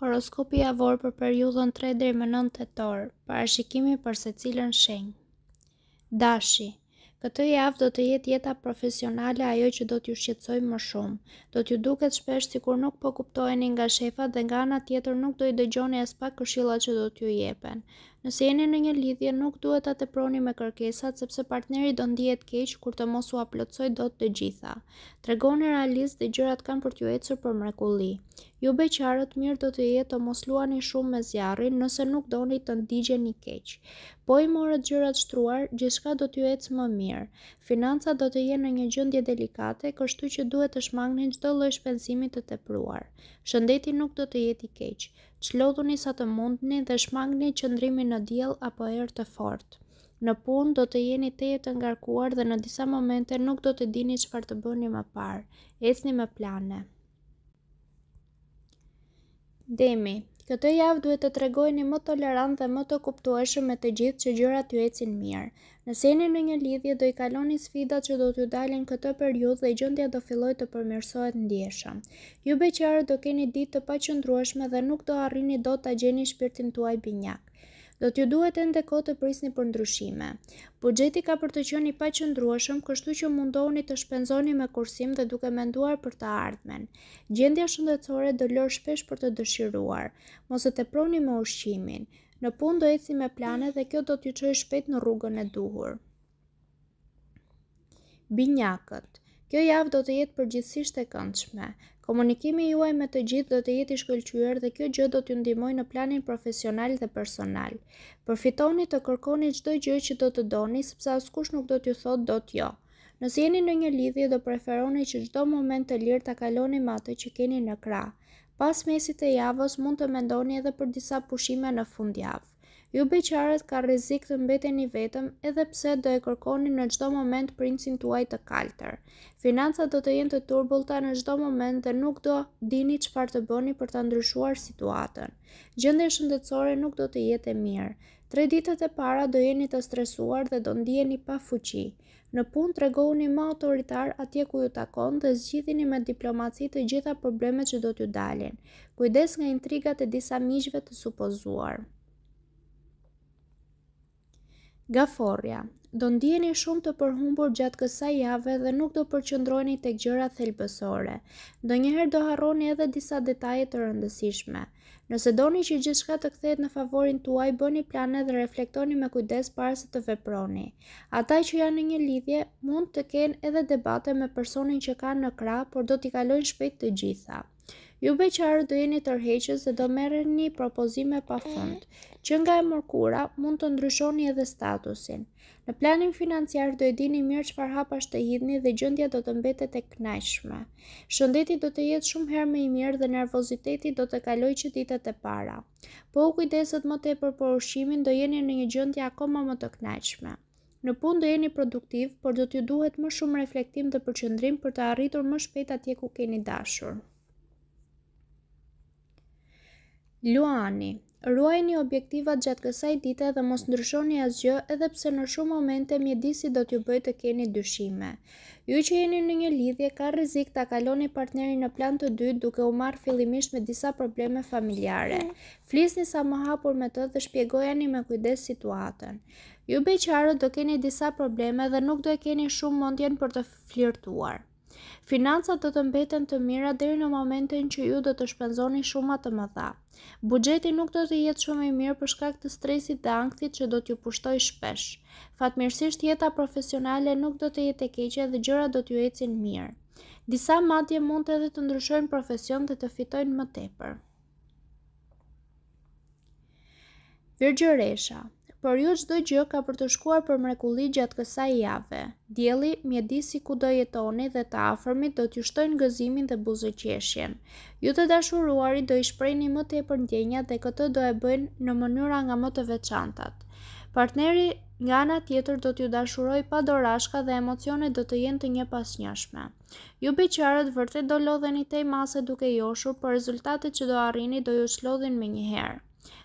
Horoskopi i avor për periudhën 3 deri më 9 tetor. Parashikimi për secilën shenjë. Dashi. Këtë javë do të jetë jeta profesionale ajo që do t'ju shqetësoj më shumë. Do t'ju duket shpesh si kur nuk po kuptoheni nga shefa dhe nga ana tjetër nuk do i dëgjoni as pak këshilla që do t'ju jepen. Nëse jeni në një lidhje, nuk duhet ta teproni me kërkesat sepse partneri do ndijet keq kur të mos u aplotsoj dot të gjitha. Tregoni realist dhe gjërat kanë për t'ju ecur për mrekulli. Ju beqarët mirë do të jetë të mos luani shumë me zjarrin nëse nuk doni të ndigjeni keq. Po i morët gjërat shtruar, gjithçka do të ecë më mirë. Financat do të jenë në një gjendje delikate, kështu që duhet të shmangni çdo lloj shpenzimi të tepruar. Shëndeti nuk do të jetë i keq. Qlodhuni sa të mundni dhe shmangni qëndrimi në djel apo erë të fort. Në pun do të jeni të jetë të ngarkuar dhe në disa momente nuk do të dini që farë të bëni më parë. Esni me plane. Demi, Këtë javë duhet të tregojni më tolerant dhe më të kuptueshëm me të gjithë që gjërat ju ecin mirë. Nëse jeni në një lidhje, do i kaloni sfidat që do t'ju dalin këtë periudhë dhe gjendja do filloj të përmirësohet ndjeshëm. Ju beqarë do keni ditë të paqëndrueshme dhe nuk do arrini dot ta gjeni shpirtin tuaj binjak do t'ju duhet ende kohë të prisni për ndryshime. Buxheti ka për të qenë i paqëndrueshëm, kështu që mundohuni të shpenzoni me kursim dhe duke menduar për të ardhmen. Gjendja shëndetësore do lër shpesh për të dëshiruar. Mos e teproni me ushqimin. Në punë do eci me plane dhe kjo do t'ju çojë shpejt në rrugën e duhur. Binjakët Kjo javë do të jetë përgjithsisht e këndshme. Komunikimi juaj me të gjithë do të jetë i shkëlqyer dhe kjo gjë do t'ju ndihmojë në planin profesional dhe personal. Përfitoni të kërkoni çdo gjë që do të doni sepse askush nuk do t'ju thotë dot jo. Nëse jeni në një lidhje do preferoni që çdo moment të lirë ta kaloni me atë që keni në krah. Pas mesit të javës mund të mendoni edhe për disa pushime në fundjavë ju beqarët ka rrezik të mbeteni vetëm edhe pse do e kërkoni në çdo moment princin tuaj të kaltër. Financat do të jenë të turbullta në çdo moment dhe nuk do dini çfarë të bëni për ta ndryshuar situatën. Gjendja shëndetësore nuk do të jetë e mirë. Tre ditët e para do jeni të stresuar dhe do ndjeni pa fuqi. Në punë tregohuni më autoritar atje ku ju takon dhe zgjidhini me diplomaci të gjitha problemet që do t'ju dalin. Kujdes nga intrigat e disa mishve të supozuar. Gaforja Do ndjeni shumë të përhumbur gjatë kësa jave dhe nuk do përqëndrojni të gjëra thelbësore. Do njëherë do harroni edhe disa detajet të rëndësishme. Nëse doni që gjithë shka të kthehet në favorin tuaj, bëni plane dhe reflektoni me kujdes para se të veproni. Ata që janë në një lidhje, mund të kenë edhe debate me personin që ka në kra, por do t'i kalojnë shpejt të gjitha. Ju beqarë qarë do jeni tërheqës dhe do merë një propozime pa fund. Që nga e mërkura, mund të ndryshoni edhe statusin. Në planin financiar do e dini mirë që pashtë të hidni dhe gjëndja do të mbetet e knajshme. Shëndeti do të jetë shumë herë me i mirë dhe nervoziteti do të kaloj që ditët e para. Po u kujdeset më të e për do jeni në një gjëndja akoma më të knajshme. Në pun do jeni produktiv, por do t'ju duhet më shumë reflektim dhe përqëndrim për të arritur më shpejt atje ku keni dashur. Luani, ruajni objektivat gjatë kësaj dite dhe mos ndryshoni asgjë edhe pse në shumë momente mjedisi do t'ju bëjë të keni dyshime. Ju që jeni në një lidhje ka rrezik ta kaloni partnerin në plan të dytë duke u marrë fillimisht me disa probleme familjare. Flisni sa më hapur me të dhe shpjegojani me kujdes situatën. Ju beqarët do keni disa probleme dhe nuk do e keni shumë mendjen për të flirtuar. Financat do të mbeten të mira deri në momentin që ju do të shpenzoni shuma të mëdha. Bugjeti nuk do të jetë shumë i mirë për shkak të stresit dhe ankthit që do t'ju pushtoj shpesh. Fatmirësisht jeta profesionale nuk do të jetë e keqe dhe gjërat do t'ju ecin mirë. Disa madje mund të edhe të ndryshojnë profesion dhe të fitojnë më tepër. Virgjëresha, Por ju çdo gjë ka për të shkuar për mrekulli gjatë kësaj jave. Dielli, mjedisi ku do jetoni dhe të afërmit do t'ju shtojnë gëzimin dhe buzëqeshjen. Ju të dashuruarit do i shprehni më tepër ndjenjat dhe këtë do e bëjnë në mënyra nga më të veçantat. Partneri nga ana tjetër do t'ju dashuroj pa dorashka dhe emocionet do të jenë të njëpasnjëshme. Ju beqarët vërtet do lodheni tej mase duke joshur, por rezultatet që do arrini do ju shlodhin më njëherë.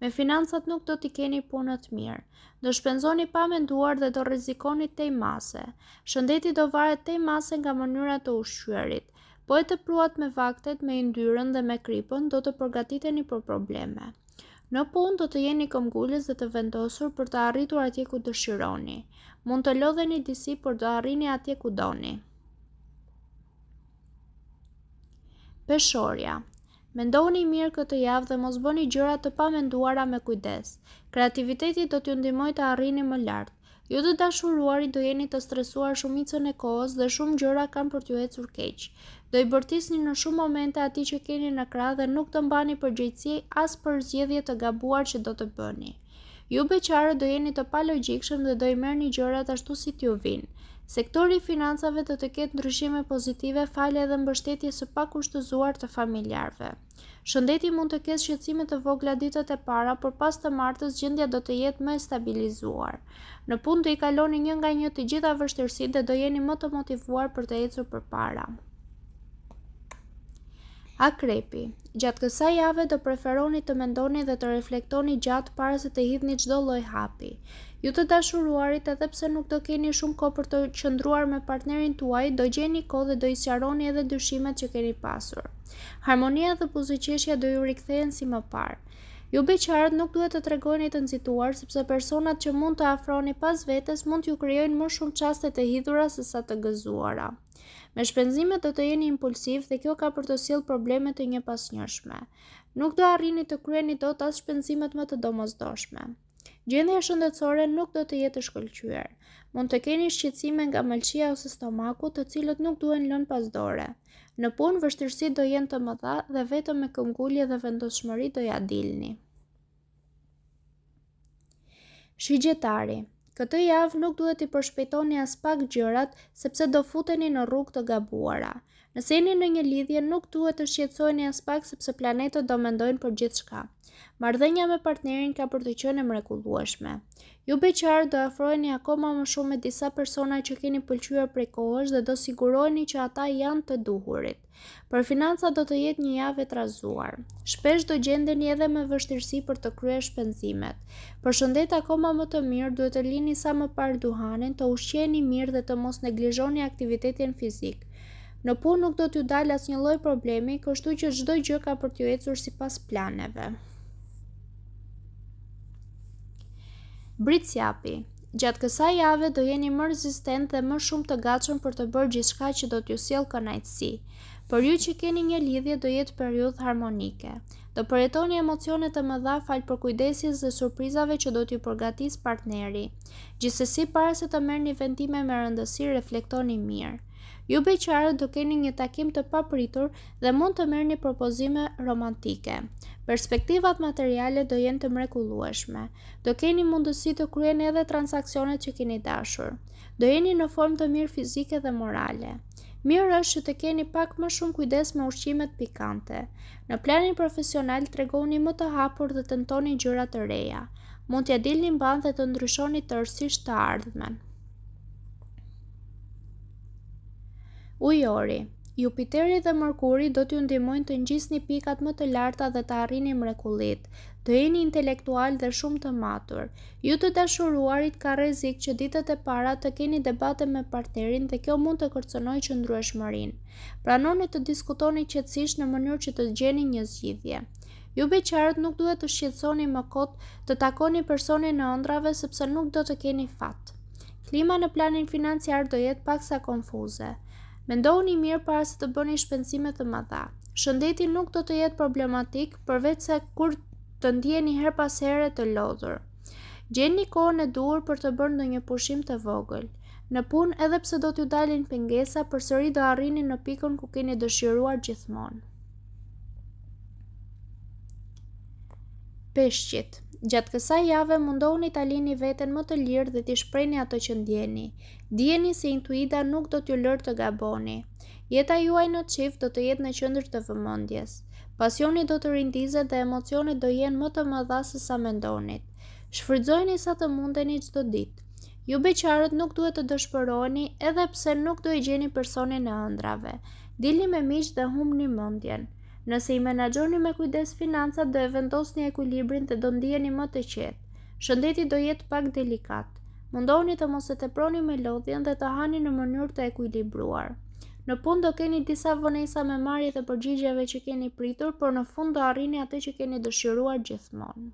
Me financat nuk do t'i keni punët mirë, do shpenzoni pa menduar dhe do rizikoni tej mase. Shëndeti do varet tej mase nga mënyrat të ushqyërit, po e të pruat me vaktet, me indyrën dhe me kripën do të përgatiteni për probleme. Në pun do të jeni këmgullës dhe të vendosur për të arritur atje ku dëshironi. Mund të lodheni disi për të arrini atje ku doni. Peshorja Mendoni mirë këtë javë dhe mos bëni gjëra të pamenduara me kujdes. Kreativiteti do t'ju ndihmojë të arrini më lart. Ju të dashuruarit do jeni të stresuar shumicën e kohës dhe shumë gjëra kanë për t'ju ecur keq. Do i bërtisni në shumë momente atij që keni në krah dhe nuk të mbani përgjegjësi as për zgjedhje të gabuar që do të bëni. Ju beqarë do jeni të pa logjikshëm dhe do i merrni gjërat ashtu si t'ju vijnë. Sektori i financave do të ketë ndryshime pozitive falë edhe mbështetjes së pakushtëzuar të familjarëve. Shëndeti mund të ketë shqetësime të vogla ditët e para, por pas të martës gjendja do të jetë më e stabilizuar. Në punë do i kaloni një nga një të gjitha vështirësitë dhe do jeni më të motivuar për të ecur përpara. Akrepi. Gjatë kësa jave do preferoni të mendoni dhe të reflektoni gjatë parës se të hidhni qdo loj hapi. Ju të dashuruarit edhe pse nuk do keni shumë ko për të qëndruar me partnerin tuaj, do gjeni ko dhe do i sjaroni edhe dyshimet që keni pasur. Harmonia dhe buzëqeshja do ju rikthejen si më parë. Ju beqarët nuk duhet të tregojnë të nëzituar, sepse personat që mund të afroni pas vetes mund t'ju kryojnë më shumë qastet e hidhura se sa të gëzuara. Me shpenzimet do të jeni impulsiv dhe kjo ka për të sill probleme të njëpasnjëshme. Nuk do arrini të kryeni dot as shpenzimet më të domosdoshme. Gjendja shëndetësore nuk do të jetë e shkëlqyer. Mund të keni shqetësime nga mëlçia ose stomaku, të cilët nuk duhen lënë pas dore. Në punë vështirësitë do jenë të mëdha dhe vetëm me këmbëngulje dhe vendosmëri do ja dilni. Shigjetari. Këtë javë nuk duhet i përshpejtoni as pak gjërat, sepse do futeni në rrug të gabuara. Nëse jeni në një lidhje, nuk duhet të shqetësojeni as pak sepse planetët do mendojnë për gjithçka. Marrëdhënia me partnerin ka për të qenë mrekullueshme. Ju beqar do afroheni akoma më shumë me disa persona që keni pëlqyer prej kohësh dhe do siguroheni që ata janë të duhurit. Për financa do të jetë një javë e trazuar. Shpesh do gjendeni edhe me vështirësi për të kryer shpenzimet. Për shëndet akoma më të mirë, duhet të lini sa më parë duhanin, të ushqeni mirë dhe të mos neglizhoni aktivitetin fizik. Në punë nuk do t'ju dalë asnjë lloj problemi, kështu që çdo gjë ka për t'ju ecur sipas planeve. Britsjapi. Gjatë kësaj jave do jeni më rezistent dhe më shumë të gatshëm për të bërë gjithçka që do t'ju sjellë kënaqësi. Për ju që keni një lidhje do jetë periudhë harmonike. Do përjetoni emocione të mëdha falë për kujdesis dhe surprizave që do t'ju përgatis partneri. Gjithsesi para se të merrni vendime me rëndësi, reflektoni mirë. Ju beqarët do keni një takim të papritur dhe mund të merë një propozime romantike. Perspektivat materiale do jenë të mrekulueshme. Do keni mundësi të kryen edhe transakcionet që keni dashur. Do jeni në form të mirë fizike dhe morale. Mirë është që të keni pak më shumë kujdes me ushqimet pikante. Në planin profesional të regoni më të hapur dhe të ntoni gjyrat të reja. Mund të jadil një bandhe të ndryshoni të rësisht të ardhmen. Ujori Jupiteri dhe Mërkuri do t'ju ndimojnë të njësni pikat më të larta dhe të arrini mrekulit, të jeni intelektual dhe shumë të matur. Ju të dashuruarit ka rezik që ditët e para të keni debate me partnerin dhe kjo mund të kërcenoj që ndru e Pranoni të diskutoni qëtsish në mënyrë që të gjeni një zgjidhje. Ju beqarët nuk duhet të shqetsoni më kotë të takoni personin në ëndrave sepse nuk do të keni fatë. Klima në planin financiar do jetë paksa sa konfuze. Mendoni mirë para se të bëni shpenzime të mëdha. Shëndeti nuk do të jetë problematik përveç se kur të ndjeni her pas të lodhur. Gjeni kohën e duhur për të bërë ndonjë pushim të vogël. Në punë edhe pse do t'ju dalin pengesa, përsëri do arrini në pikën ku keni dëshiruar gjithmonë. peshqit. Gjatë kësaj jave mundohuni ta lini veten më të lirë dhe t'i shprehni ato që ndjeni. Djeni se intuita nuk do t'ju lërë të gaboni. Jeta juaj në çift do të jetë në qendër të vëmendjes. Pasioni do të rindizet dhe emocionet do jenë më të mëdha se sa mendonit. Shfrytëzojeni sa të mundeni çdo ditë. Ju beqarët nuk duhet të dëshpëroheni edhe pse nuk do i gjeni personin e ëndrave. Dilni me miq dhe hum mendjen. Më Nëse i menaxhoni me kujdes financat do e vendosni ekuilibrin dhe do ndiheni më të qetë. Shëndeti do jetë pak delikat. Mundohuni të mos e teproni me lodhjen dhe të hani në mënyrë të ekuilibruar. Në pun do keni disa vonesa me marje dhe përgjigjeve që keni pritur, por në fund do arrini atë që keni dëshiruar gjithmonë.